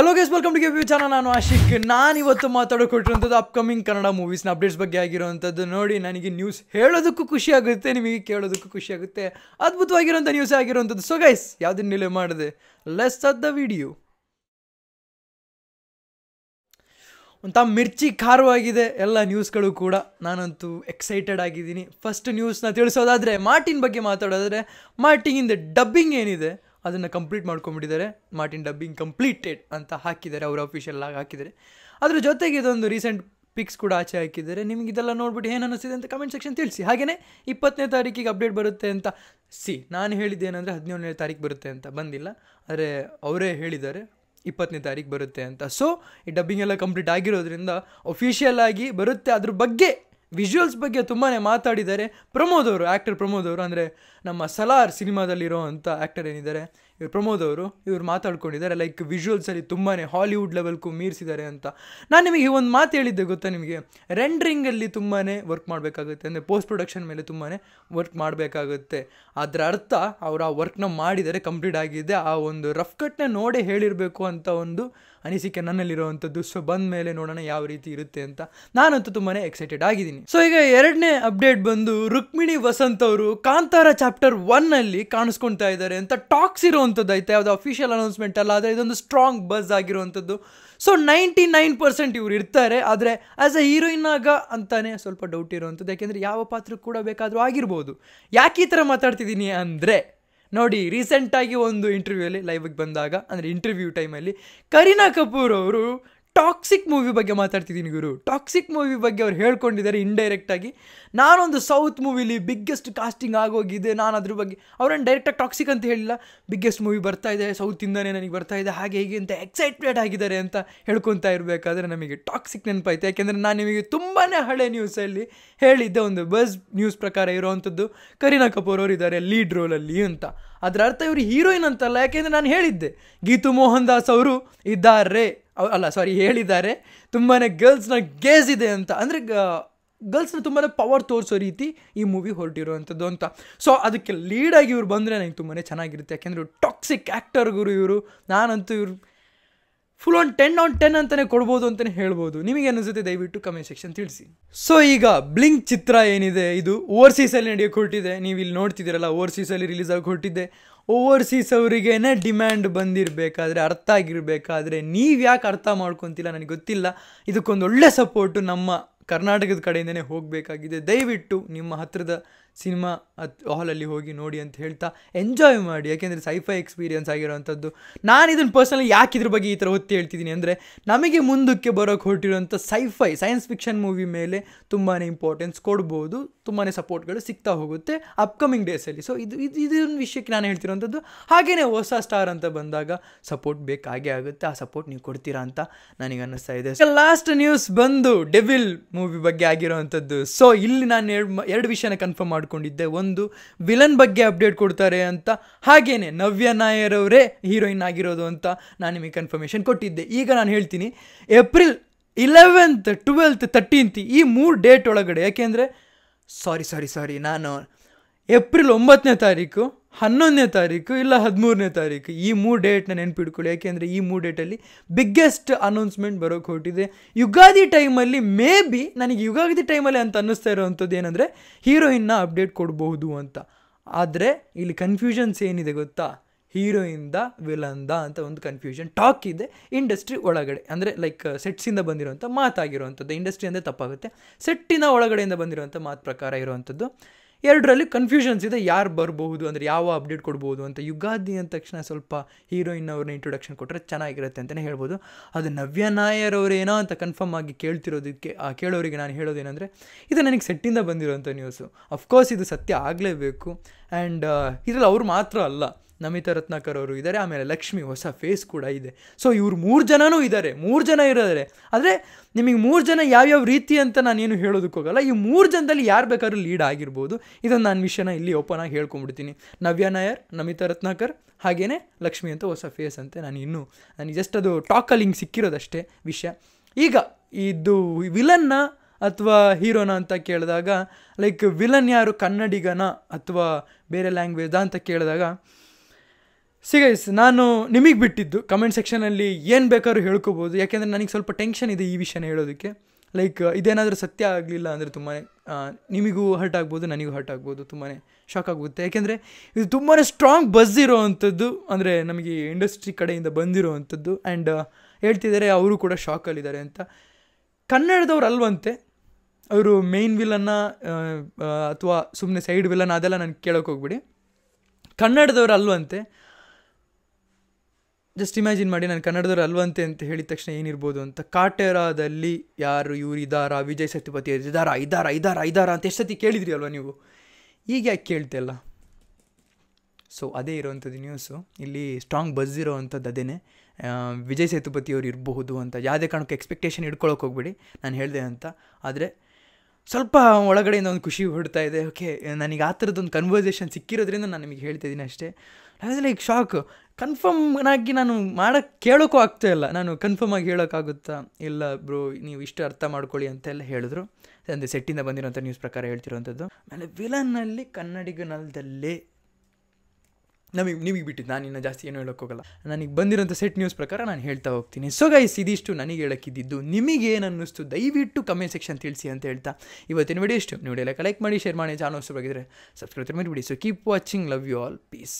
hello guys welcome to give channel ನಾನು ಆಶಿಕ್ ನಾನು ಇವತ್ತು ಮಾತಾಡೋಕೊಟ್ಟಿರುವಂಥದ್ದು ಅಪ್ಕಮಿಂಗ್ ಕನ್ನಡ ಮೂವೀಸ್ನ ಅಪ್ಡೇಟ್ಸ್ ಬಗ್ಗೆ ಆಗಿರುವಂಥದ್ದು ನೋಡಿ ನನಗೆ ನ್ಯೂಸ್ ಹೇಳೋದಕ್ಕೂ ಖುಷಿ ಆಗುತ್ತೆ ನಿಮಗೆ ಕೇಳೋದಕ್ಕೂ ಖುಷಿಯಾಗುತ್ತೆ ಅದ್ಭುತವಾಗಿರುವಂಥ ನ್ಯೂಸ್ ಆಗಿರುವಂಥದ್ದು ಸೊ ಗೈಸ್ ಯಾವುದನ್ನ ನಿಲೆ ಮಾಡಿದೆ ಲೆಸ್ ಆದ ದ ವಿಡಿಯೋ ಒಂಥ ಮಿರ್ಚಿ ಖಾರವಾಗಿದೆ ಎಲ್ಲ ನ್ಯೂಸ್ಗಳು ಕೂಡ ನಾನಂತೂ ಎಕ್ಸೈಟೆಡ್ ಆಗಿದ್ದೀನಿ ಫಸ್ಟ್ ನ್ಯೂಸ್ನ ತಿಳಿಸೋದಾದರೆ ಮಾರ್ಟಿನ್ ಬಗ್ಗೆ ಮಾತಾಡೋದಾದರೆ ಮಾರ್ಟಿನಿಂದ ಡಬ್ಬಿಂಗ್ ಏನಿದೆ ಅದನ್ನು ಕಂಪ್ಲೀಟ್ ಮಾಡ್ಕೊಂಬಿಟ್ಟಿದ್ದಾರೆ ಮಾರ್ಟಿನ್ ಡಬ್ಬಿಂಗ್ ಕಂಪ್ಲೀಟೆಡ್ ಅಂತ ಹಾಕಿದ್ದಾರೆ ಅವರು ಅಫಿಷಿಯಲ್ ಆಗಿ ಹಾಕಿದ್ದಾರೆ ಅದ್ರ ಜೊತೆಗೆ ಇದೊಂದು ರೀಸೆಂಟ್ ಪಿಕ್ಸ್ ಕೂಡ ಆಚೆ ಹಾಕಿದ್ದಾರೆ ನಿಮ್ಗೆ ಇದೆಲ್ಲ ನೋಡ್ಬಿಟ್ಟು ಏನು ಅನ್ನಿಸ್ತಿದೆ ಅಂತ ಕಮೆಂಟ್ ಸೆಕ್ಷನ್ ತಿಳಿಸಿ ಹಾಗೆಯೇ ಇಪ್ಪತ್ತನೇ ತಾರೀಕಿಗೆ ಅಪ್ಡೇಟ್ ಬರುತ್ತೆ ಅಂತ ಸಿ ನಾನು ಏನಂದರೆ ಹದಿನೇಳನೇ ತಾರೀಕು ಬರುತ್ತೆ ಅಂತ ಬಂದಿಲ್ಲ ಆದರೆ ಅವರೇ ಹೇಳಿದ್ದಾರೆ ಇಪ್ಪತ್ತನೇ ತಾರೀಕು ಬರುತ್ತೆ ಅಂತ ಸೊ ಈ ಡಬ್ಬಿಂಗ್ ಎಲ್ಲ ಕಂಪ್ಲೀಟ್ ಆಗಿರೋದ್ರಿಂದ ಅಫಿಷಿಯಲ್ ಆಗಿ ಬರುತ್ತೆ ಅದ್ರ ಬಗ್ಗೆ ವಿಜುವಲ್ಸ್ ಬಗ್ಗೆ ತುಂಬಾ ಮಾತಾಡಿದ್ದಾರೆ ಪ್ರಮೋದ್ ಅವರು ಆ್ಯಕ್ಟರ್ ಪ್ರಮೋದ್ ಅವರು ಅಂದರೆ ನಮ್ಮ ಸಲಾರ್ ಸಿನಿಮಾದಲ್ಲಿರೋ ಅಂಥ ಆ್ಯಕ್ಟರ್ ಏನಿದ್ದಾರೆ ಇವ್ರು ಪ್ರಮೋದ್ ಅವರು ಇವ್ರು ಮಾತಾಡ್ಕೊಂಡಿದ್ದಾರೆ ಲೈಕ್ ಅಲ್ಲಿ ತುಂಬಾ ಹಾಲಿವುಡ್ ಲೆವೆಲ್ಗೂ ಮೀರಿಸಿದ್ದಾರೆ ಅಂತ ನಾನು ನಿಮಗೆ ಒಂದು ಮಾತು ಹೇಳಿದ್ದೆ ಗೊತ್ತಾ ನಿಮಗೆ ರೆಂಡ್ರಿಂಗಲ್ಲಿ ತುಂಬಾ ವರ್ಕ್ ಮಾಡಬೇಕಾಗುತ್ತೆ ಅಂದರೆ ಪೋಸ್ಟ್ ಪ್ರೊಡಕ್ಷನ್ ಮೇಲೆ ತುಂಬಾ ವರ್ಕ್ ಮಾಡಬೇಕಾಗುತ್ತೆ ಅದರ ಅರ್ಥ ಅವರು ಆ ವರ್ಕ್ನ ಮಾಡಿದರೆ ಕಂಪ್ಲೀಟ್ ಆಗಿದೆ ಆ ಒಂದು ರಫ್ ಕಟ್ನ ನೋಡೇ ಹೇಳಿರಬೇಕು ಅಂತ ಒಂದು ಅನಿಸಿಕೆ ನನ್ನಲ್ಲಿರುವಂಥದ್ದು ಸೊ ಬಂದ ಮೇಲೆ ನೋಡೋಣ ಯಾವ ರೀತಿ ಇರುತ್ತೆ ಅಂತ ನಾನಂತೂ ತುಂಬಾ ಎಕ್ಸೈಟೆಡ್ ಆಗಿದ್ದೀನಿ ಸೊ ಈಗ ಎರಡನೇ ಅಪ್ಡೇಟ್ ಬಂದು ರುಕ್ಮಿಣಿ ವಸಂತ್ ಅವರು ಕಾಂತಾರ ಚಾಪ್ಟರ್ ಒನ್ನಲ್ಲಿ ಕಾಣಿಸ್ಕೊಳ್ತಾ ಇದ್ದಾರೆ ಅಂತ ಟಾಕ್ಸ್ ಇರೋ ಅನ್ನುವಂಥದ್ದು ಐತೆ ಯಾವುದೋ ಅಫಿಷಿಯಲ್ ಅನೌನ್ಸ್ಮೆಂಟ್ ಅಲ್ಲ ಆದರೆ ಇದೊಂದು ಸ್ಟ್ರಾಂಗ್ ಬಸ್ ಆಗಿರುವಂಥದ್ದು ಸೊ ನೈಂಟಿ ನೈನ್ ಪರ್ಸೆಂಟ್ ಇವ್ರು ಇರ್ತಾರೆ ಆದರೆ ಆಸ್ ಅ ಹೀರೋಯಿನ್ ಆಗ ಅಂತಾನೆ ಸ್ವಲ್ಪ ಡೌಟ್ ಇರುವಂಥದ್ದು ಯಾಕೆಂದರೆ ಯಾವ ಪಾತ್ರಕ್ಕೆ ಕೂಡ ಬೇಕಾದರೂ ಆಗಿರ್ಬೋದು ಯಾಕೆ ಈ ಥರ ಮಾತಾಡ್ತಿದ್ದೀನಿ ಅಂದರೆ ನೋಡಿ ರೀಸೆಂಟಾಗಿ ಒಂದು ಇಂಟರ್ವ್ಯೂ ಅಲ್ಲಿ ಲೈವಿಗೆ ಬಂದಾಗ ಅಂದರೆ ಇಂಟರ್ವ್ಯೂ ಟೈಮಲ್ಲಿ ಕರೀನಾ ಕಪೂರ್ ಅವರು ಟಾಕ್ಸಿಕ್ ಮೂವಿ ಬಗ್ಗೆ ಮಾತಾಡ್ತಿದ್ದೀನಿ ಗುರು ಟಾಕ್ಸಿಕ್ ಮೂವಿ ಬಗ್ಗೆ ಅವ್ರು ಹೇಳ್ಕೊಂಡಿದ್ದಾರೆ ಇನ್ಡೈರೆಕ್ಟಾಗಿ ನಾನೊಂದು ಸೌತ್ ಮೂವಿಲಿ ಬಿಗ್ಗೆಸ್ಟ್ ಕಾಸ್ಟಿಂಗ್ ಆಗೋಗಿದೆ ನಾನು ಅದ್ರ ಬಗ್ಗೆ ಅವ್ರನ್ನ ಡೈರೆಕ್ಟಾಗಿ ಟಾಕ್ಸಿಕ್ ಅಂತ ಹೇಳಿಲ್ಲ ಬಿಗ್ಗೆಸ್ಟ್ ಮೂವಿ ಬರ್ತಾ ಇದೆ ಸೌತಿಂದನೇ ನನಗೆ ಬರ್ತಾ ಇದೆ ಹಾಗೆ ಹೀಗೆ ಅಂತ ಎಕ್ಸೈಟೆಡ್ ಆಗಿದ್ದಾರೆ ಅಂತ ಹೇಳ್ಕೊತಾ ಇರಬೇಕಾದ್ರೆ ನಮಗೆ ಟಾಕ್ಸಿಕ್ ನೆನಪಾಯ್ತು ಯಾಕೆಂದರೆ ನಾನು ನಿಮಗೆ ತುಂಬಾ ಹಳೆ ನ್ಯೂಸಲ್ಲಿ ಹೇಳಿದ್ದೆ ಒಂದು ಬಸ್ ನ್ಯೂಸ್ ಪ್ರಕಾರ ಇರೋವಂಥದ್ದು ಕರೀನಾ ಕಪೂರ್ ಅವರು ಇದ್ದಾರೆ ಲೀಡ್ ರೋಲಲ್ಲಿ ಅಂತ ಅದರ ಅರ್ಥ ಇವರು ಹೀರೋಯಿನ್ ಅಂತಲ್ಲ ಯಾಕೆಂದರೆ ನಾನು ಹೇಳಿದ್ದೆ ಗೀತು ಮೋಹನ್ ದಾಸ್ ಅವರು ಇದ್ದಾರೆ ಅಲ್ಲ ಸಾರಿ ಹೇಳಿದ್ದಾರೆ ತುಂಬಾ ಗರ್ಲ್ಸ್ನ ಗೇಸ್ ಇದೆ ಅಂತ ಅಂದರೆ ಗರ್ಲ್ಸ್ನ ತುಂಬಾ ಪವರ್ ತೋರಿಸೋ ರೀತಿ ಈ ಮೂವಿ ಹೊರಟಿರೋವಂಥದ್ದು ಅಂತ ಸೊ ಅದಕ್ಕೆ ಲೀಡಾಗಿ ಇವ್ರು ಬಂದರೆ ನನಗೆ ತುಂಬಾ ಚೆನ್ನಾಗಿರುತ್ತೆ ಯಾಕೆಂದರೆ ಟಾಕ್ಸಿಕ್ ಆ್ಯಕ್ಟರ್ಗುರು ಇವರು ನಾನಂತೂ ಇವ್ರು full on ten on ten ಅಂತಲೇ ಕೊಡ್ಬೋದು ಅಂತಲೇ ಹೇಳ್ಬೋದು ನಿಮಗೆ ಅನಿಸುತ್ತೆ ದಯವಿಟ್ಟು ಕಮೆಂಟ್ ಸೆಕ್ಷನ್ ತಿಳಿಸಿ ಸೊ ಈಗ ಬ್ಲಿಂಕ್ ಚಿತ್ರ ಏನಿದೆ ಇದು ಓವರ್ಸೀಸಲ್ಲಿ ನಡೆಯೋಕೆ ಹೊರಟಿದೆ ನೀವು ಇಲ್ಲಿ ನೋಡ್ತಿದ್ದೀರಲ್ಲ ಓವರ್ಸೀಸಲ್ಲಿ ರಿಲೀಸ್ ಆಗಿ ಹೊರಟಿದ್ದೆ ಓವರ್ಸೀಸ್ ಅವರಿಗೇನೆ ಡಿಮ್ಯಾಂಡ್ ಬಂದಿರಬೇಕಾದ್ರೆ ಅರ್ಥ ಆಗಿರಬೇಕಾದ್ರೆ ನೀವು ಯಾಕೆ ಅರ್ಥ ಮಾಡ್ಕೊತಿಲ್ಲ ನನಗೆ ಗೊತ್ತಿಲ್ಲ ಇದಕ್ಕೊಂದು ಒಳ್ಳೆ ಸಪೋರ್ಟು ನಮ್ಮ ಕರ್ನಾಟಕದ ಕಡೆಯಿಂದನೇ ಹೋಗಬೇಕಾಗಿದೆ ದಯವಿಟ್ಟು ನಿಮ್ಮ ಹತ್ತಿರದ ಸಿನಿಮಾ ಅತ್ ಹಾಲಲ್ಲಿ ಹೋಗಿ ನೋಡಿ ಅಂತ ಹೇಳ್ತಾ ಎಂಜಾಯ್ ಮಾಡಿ ಯಾಕೆಂದರೆ ಸೈಫೈ ಎಕ್ಸ್ಪೀರಿಯನ್ಸ್ ಆಗಿರೋವಂಥದ್ದು ನಾನು ಇದನ್ನು ಪರ್ಸನಲಿ ಯಾಕೆ ಇದ್ರ ಬಗ್ಗೆ ಈ ಥರ ಒತ್ತಿ ಹೇಳ್ತಿದ್ದೀನಿ ಅಂದರೆ ನಮಗೆ ಮುಂದಕ್ಕೆ ಬರೋಕ್ಕೆ ಹೊರಟಿರುವಂಥ ಸೈಫೈ ಸೈನ್ಸ್ ಫಿಕ್ಷನ್ ಮೂವಿ ಮೇಲೆ ತುಂಬಾ ಇಂಪಾರ್ಟೆನ್ಸ್ ಕೊಡ್ಬೋದು ತುಂಬಾ ಸಪೋರ್ಟ್ಗಳು ಸಿಗ್ತಾ ಹೋಗುತ್ತೆ ಅಪ್ಕಮಿಂಗ್ ಡೇಸಲ್ಲಿ ಸೊ ಇದು ಇದು ಇದೊಂದು ವಿಷಯಕ್ಕೆ ನಾನು ಹೇಳ್ತಿರೋಂಥದ್ದು ಹಾಗೆಯೇ ಹೊಸ ಸ್ಟಾರ್ ಅಂತ ಬಂದಾಗ ಸಪೋರ್ಟ್ ಬೇಕಾಗೇ ಆಗುತ್ತೆ ಆ ಸಪೋರ್ಟ್ ನೀವು ಕೊಡ್ತೀರಾ ಅಂತ ನನಗೆ ಅನ್ನಿಸ್ತಾ ಇದೆ ಲಾಸ್ಟ್ ನ್ಯೂಸ್ ಬಂದು ಡೆವಿಲ್ ಮೂವಿ ಬಗ್ಗೆ ಆಗಿರೋವಂಥದ್ದು ಸೊ ಇಲ್ಲಿ ನಾನು ಎರಡು ಎರಡು ವಿಷಯನ ಕನ್ಫರ್ಮ್ ಮಾಡಿ ಕೊಂಡಿದ್ದೆ ಒಂದು ವಿಲನ್ ಬಗ್ಗೆ ಅಪ್ಡೇಟ್ ಕೊಡ್ತಾರೆ ಅಂತ ಹಾಗೇನೆ ನವ್ಯ ನಾಯರ್ ಅವರೇ ಹೀರೋಯಿನ್ ಆಗಿರೋದು ಅಂತ ನಾನು ನಿಮಗೆ ಕನ್ಫರ್ಮೇಷನ್ ಕೊಟ್ಟಿದ್ದೆ ಈಗ ನಾನು ಹೇಳ್ತೀನಿ ಏಪ್ರಿಲ್ ಇಲೆವೆಂತ್ ಟ್ವೆಲ್ತ್ ತರ್ಟೀನ್ತ್ ಈ ಮೂರು ಡೇಟ್ ಒಳಗಡೆ ಯಾಕೆಂದರೆ ಸಾರಿ ಸಾರಿ ಸಾರಿ ನಾನು ಏಪ್ರಿಲ್ ಒಂಬತ್ತನೇ ತಾರೀಕು ಹನ್ನೊಂದನೇ ತಾರೀಕು ಇಲ್ಲ ಹದಿಮೂರನೇ ತಾರೀಕು ಈ ಮೂರು ಡೇಟ್ನ ನೆನಪಿಡ್ಕೊಳ್ಳಿ ಯಾಕೆಂದರೆ ಈ ಮೂರು ಡೇಟಲ್ಲಿ ಬಿಗ್ಗೆಸ್ಟ್ ಅನೌನ್ಸ್ಮೆಂಟ್ ಬರೋಕೆ ಹೊಟ್ಟಿದೆ ಯುಗಾದಿ ಟೈಮಲ್ಲಿ ಮೇ ಬಿ ನನಗೆ ಯುಗಾದಿ ಟೈಮಲ್ಲಿ ಅಂತ ಅನ್ನಿಸ್ತಾ ಇರೋವಂಥದ್ದು ಏನಂದರೆ ಹೀರೋಯಿನ್ನ ಅಪ್ಡೇಟ್ ಕೊಡಬಹುದು ಅಂತ ಆದರೆ ಇಲ್ಲಿ ಕನ್ಫ್ಯೂಷನ್ಸ್ ಏನಿದೆ ಗೊತ್ತಾ ಹೀರೋಯಿಂದ ದ ಅಂತ ಒಂದು ಕನ್ಫ್ಯೂಷನ್ ಟಾಕ್ ಇದೆ ಇಂಡಸ್ಟ್ರಿ ಒಳಗಡೆ ಅಂದರೆ ಲೈಕ್ ಸೆಟ್ಸಿಂದ uh, ಬಂದಿರುವಂಥ ಮಾತಾಗಿರುವಂಥದ್ದು ಇಂಡಸ್ಟ್ರಿ ಅಂದರೆ ತಪ್ಪಾಗುತ್ತೆ ಸೆಟ್ಟಿನ ಒಳಗಡೆಯಿಂದ ಬಂದಿರುವಂಥ ಮಾತು ಪ್ರಕಾರ ಇರುವಂಥದ್ದು ಎರಡರಲ್ಲಿ ಕನ್ಫ್ಯೂಷನ್ಸ್ ಇದೆ ಯಾರು ಬರಬಹುದು ಅಂದರೆ ಯಾವ ಅಪ್ಡೇಟ್ ಕೊಡ್ಬೋದು ಅಂತ ಯುಗಾದಿ ಅಂದ ತಕ್ಷಣ ಸ್ವಲ್ಪ ಹೀರೋಯಿನ್ ಅವ್ರನ್ನ ಇಂಟ್ರೊಡಕ್ಷನ್ ಕೊಟ್ಟರೆ ಚೆನ್ನಾಗಿರುತ್ತೆ ಅಂತಲೇ ಹೇಳ್ಬೋದು ಅದು ನವ್ಯ ನಾಯರ್ ಅವರೇನೋ ಅಂತ ಕನ್ಫರ್ಮ್ ಆಗಿ ಕೇಳ್ತಿರೋದಕ್ಕೆ ಆ ಕೇಳೋರಿಗೆ ನಾನು ಹೇಳೋದೇನೆಂದರೆ ಇದು ನನಗೆ ಸೆಟ್ಟಿಂದ ಬಂದಿರೋಂಥ ನ್ಯೂಸು ಅಫ್ಕೋರ್ಸ್ ಇದು ಸತ್ಯ ಆಗಲೇಬೇಕು ಆ್ಯಂಡ್ ಇದರಲ್ಲಿ ಅವ್ರು ಮಾತ್ರ ಅಲ್ಲ ನಮಿತಾ ರತ್ನಾಕರ್ ಅವರು ಇದ್ದಾರೆ ಆಮೇಲೆ ಲಕ್ಷ್ಮಿ ಹೊಸ ಫೇಸ್ ಕೂಡ ಇದೆ ಸೊ ಇವ್ರು ಮೂರು ಜನನೂ ಇದ್ದಾರೆ ಮೂರು ಜನ ಇರೋದಾರೆ ಆದರೆ ನಿಮಗೆ ಮೂರು ಜನ ಯಾವ್ಯಾವ ರೀತಿ ಅಂತ ನಾನೇನು ಹೋಗಲ್ಲ ಈ ಮೂರು ಜನದಲ್ಲಿ ಯಾರು ಬೇಕಾದ್ರೂ ಲೀಡ್ ಆಗಿರ್ಬೋದು ಇದೊಂದು ನಾನು ವಿಷಯನ ಇಲ್ಲಿ ಓಪನ್ ಆಗಿ ಹೇಳ್ಕೊಂಡ್ಬಿಡ್ತೀನಿ ನವ್ಯ ನಾಯರ್ ನಮಿತಾ ರತ್ನಾಕರ್ ಹಾಗೆಯೇ ಲಕ್ಷ್ಮಿ ಅಂತ ಹೊಸ ಫೇಸ್ ಅಂತೆ ನಾನು ಇನ್ನೂ ನನಗೆ ಜಸ್ಟ್ ಅದು ಟಾಕಲ್ಲಿ ಹಿಂಗೆ ಸಿಕ್ಕಿರೋದಷ್ಟೇ ವಿಷಯ ಈಗ ಇದು ವಿಲನ್ನ ಅಥವಾ ಹೀರೋನ ಅಂತ ಕೇಳಿದಾಗ ಲೈಕ್ ವಿಲನ್ ಯಾರು ಕನ್ನಡಿಗನ ಅಥವಾ ಬೇರೆ ಲ್ಯಾಂಗ್ವೇಜಾ ಅಂತ ಕೇಳಿದಾಗ ಸಿಗೈಸ್ ನಾನು ನಿಮಗೆ ಬಿಟ್ಟಿದ್ದು ಕಮೆಂಟ್ ಸೆಕ್ಷನಲ್ಲಿ ಏನು ಬೇಕಾದ್ರೂ ಹೇಳ್ಕೋಬೋದು ಯಾಕೆಂದರೆ ನನಗೆ ಸ್ವಲ್ಪ ಟೆನ್ಷನ್ ಇದೆ ಈ ವಿಷಯನ ಹೇಳೋದಕ್ಕೆ ಲೈಕ್ ಇದೇನಾದರೂ ಸತ್ಯ ಆಗಲಿಲ್ಲ ಅಂದರೆ ತುಂಬಾ ನಿಮಗೂ ಹರ್ಟ್ ಆಗ್ಬೋದು ನನಗೂ ಹರ್ಟ್ ಆಗ್ಬೋದು ತುಂಬಾ ಶಾಕ್ ಆಗುತ್ತೆ ಯಾಕೆಂದರೆ ಇದು ತುಂಬಾ ಸ್ಟ್ರಾಂಗ್ ಬಸ್ ಇರೋವಂಥದ್ದು ಅಂದರೆ ನಮಗೆ ಇಂಡಸ್ಟ್ರಿ ಕಡೆಯಿಂದ ಬಂದಿರುವಂಥದ್ದು ಆ್ಯಂಡ್ ಹೇಳ್ತಿದ್ದಾರೆ ಅವರು ಕೂಡ ಶಾಕಲ್ಲಿದ್ದಾರೆ ಅಂತ ಕನ್ನಡದವ್ರು ಅಲ್ವಂತೆ ಅವರು ಮೇನ್ ವಿಲನ್ನ ಅಥವಾ ಸುಮ್ಮನೆ ಸೈಡ್ ವಿಲನ್ನು ಅದೆಲ್ಲ ನಾನು ಕೇಳೋಕೆ ಹೋಗ್ಬಿಡಿ ಕನ್ನಡದವ್ರು ಅಲ್ವಂತೆ ಜಸ್ಟ್ ಇಮ್ಯಾಜಿನ್ ಮಾಡಿ ನಾನು ಕನ್ನಡದವ್ರು ಅಲ್ವಂತೆ ಅಂತ ಹೇಳಿದ ತಕ್ಷಣ ಏನಿರ್ಬೋದು ಅಂತ ಕಾಟೇರಾದಲ್ಲಿ ಯಾರು ಇವ್ರು ಇದ್ದಾರಾ ವಿಜಯ್ ಸತ್ಯಪತಿ ಇದಾರ ಐದಾರ ಐದಾರ ಐದಾರ ಅಂತ ಎಷ್ಟು ಸತಿ ಕೇಳಿದ್ರಿ ಅಲ್ವಾ ನೀವು ಈಗ ಯಾಕೆ ಕೇಳ್ತಿಲ್ಲ ಸೊ ಅದೇ ಇರೋವಂಥದ್ದು ನ್ಯೂಸು ಇಲ್ಲಿ ಸ್ಟ್ರಾಂಗ್ ಬಸ್ ಇರೋವಂಥದ್ದು ಅದೇನೇ ವಿಜಯ್ ಸೇತುಪತಿಯವರು ಇರಬಹುದು ಅಂತ ಯಾವುದೇ ಕಾರಣಕ್ಕೆ ಎಕ್ಸ್ಪೆಕ್ಟೇಷನ್ ಇಟ್ಕೊಳ್ಳೋಕೆ ಹೋಗ್ಬೇಡಿ ನಾನು ಹೇಳಿದೆ ಅಂತ ಆದರೆ ಸ್ವಲ್ಪ ಒಳಗಡೆಯಿಂದ ಒಂದು ಖುಷಿ ಹೊಡ್ತಾ ಇದೆ ಓಕೆ ನನಗೆ ಆ ಥರದ್ದೊಂದು ಕನ್ವರ್ಸೇಷನ್ ಸಿಕ್ಕಿರೋದ್ರಿಂದ ನಾನು ನಿಮಗೆ ಹೇಳ್ತಾ ಅಷ್ಟೇ ಅದೆಲ್ಲ ಈಗ ಶಾಕ್ ಕನ್ಫರ್ಮ್ನಾಗಿ ನಾನು ಮಾಡೋಕ್ಕೆ ಕೇಳೋಕ್ಕೂ ಆಗ್ತಾ ಇಲ್ಲ ನಾನು ಕನ್ಫರ್ಮ್ ಆಗಿ ಹೇಳೋಕ್ಕಾಗುತ್ತಾ ಇಲ್ಲ ಬ್ರೋ ನೀವು ಇಷ್ಟು ಅರ್ಥ ಮಾಡ್ಕೊಳ್ಳಿ ಅಂತೆಲ್ಲ ಹೇಳಿದ್ರು ಅಂದರೆ ಸೆಟ್ಟಿಂದ ಬಂದಿರೋಂಥ ನ್ಯೂಸ್ ಪ್ರಕಾರ ಹೇಳ್ತಿರುವಂಥದ್ದು ಆಮೇಲೆ ವಿಲನ್ನಲ್ಲಿ ಕನ್ನಡಿಗನಲ್ದಲ್ಲೇ ನಮಗೆ ನಿಮಗೆ ಬಿಟ್ಟಿದ್ದು ನಾನು ಇನ್ನೂ ಜಾಸ್ತಿ ಏನೂ ಹೇಳೋಕ್ಕೋಗಲ್ಲ ನನಗೆ ಬಂದಿರೋಂಥ ಸೆಟ್ ನ್ಯೂಸ್ ಪ್ರಕಾರ ನಾನು ಹೇಳ್ತಾ ಹೋಗ್ತೀನಿ ಸೊ ಗೈಸ್ ಇದಿಷ್ಟು ನನಗೆ ಹೇಳೋಕ್ಕಿದ್ದು ನಿಮಗೆ ಅನ್ನಿಸ್ತು ದಯವಿಟ್ಟು ಕಮೆಂಟ್ ಸೆಕ್ಷನ್ ತಿಳಿಸಿ ಅಂತ ಹೇಳ್ತಾ ಇವತ್ತಿನ ವಿಡಿಯೋ ಇಷ್ಟು ನೋಡಿ ಎಲ್ಲ ಕಲೆಕ್ಟ್ ಮಾಡಿ ಶೇರ್ ಮಾಡಿ ಚಾನಲ್ಸ್ ಬಗ್ಗೆ ಸಬ್ಸ್ಕ್ರೈಬ್ ಮಾಡಿಬಿಡಿ so keep watching love you all piece